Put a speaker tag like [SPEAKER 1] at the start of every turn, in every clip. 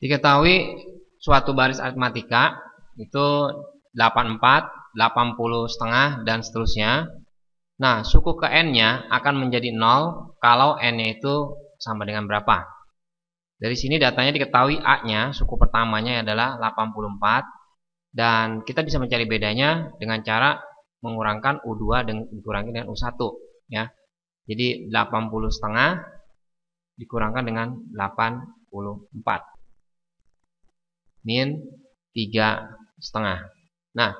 [SPEAKER 1] Diketahui suatu baris aritmatika itu 84, 80 setengah dan seterusnya. Nah, suku ke n-nya akan menjadi 0 kalau n-nya itu sama dengan berapa? Dari sini datanya diketahui a-nya, suku pertamanya adalah 84 dan kita bisa mencari bedanya dengan cara mengurangkan u2 dengan dikurangi dengan u1 ya. Jadi 80 setengah dikurangkan dengan 84 min tiga setengah. Nah,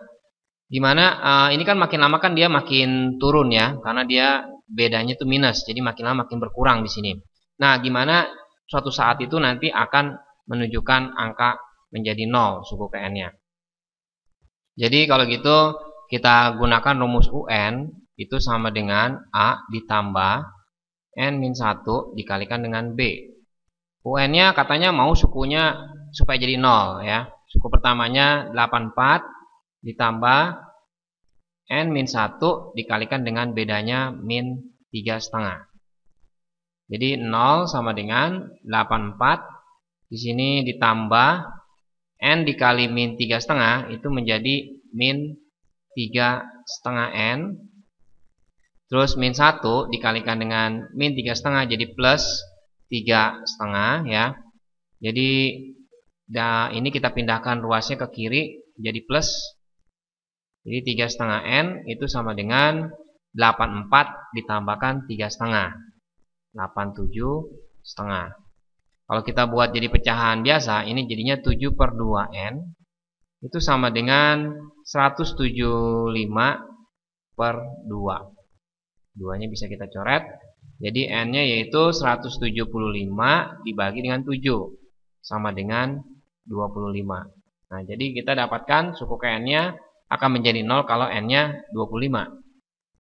[SPEAKER 1] gimana? Uh, eh, ini kan makin lama kan dia makin turun ya, karena dia bedanya itu minus, jadi makin lama makin berkurang di sini. Nah, gimana suatu saat itu nanti akan menunjukkan angka menjadi nol suku KN-nya. Jadi kalau gitu kita gunakan rumus UN itu sama dengan A ditambah n min satu dikalikan dengan B. UN-nya katanya mau sukunya supaya jadi 0 ya. Suku pertamanya 84 ditambah n min 1 dikalikan dengan bedanya min 3 setengah. Jadi 0 sama dengan 84 di sini ditambah n dikali min 3 setengah itu menjadi min 3 setengah n. Terus min 1 dikalikan dengan min 3 setengah jadi plus 3 setengah ya. Jadi Nah, ini kita pindahkan ruasnya ke kiri jadi plus jadi 3,5 N itu sama dengan 84 ditambahkan 3,5 87 setengah kalau kita buat jadi pecahan biasa ini jadinya 7 per 2 N itu sama dengan 175 per 2 Duanya bisa kita coret jadi N nya yaitu 175 dibagi dengan 7 sama dengan 25. Nah, jadi kita dapatkan suku KN-nya akan menjadi 0 kalau N-nya 25.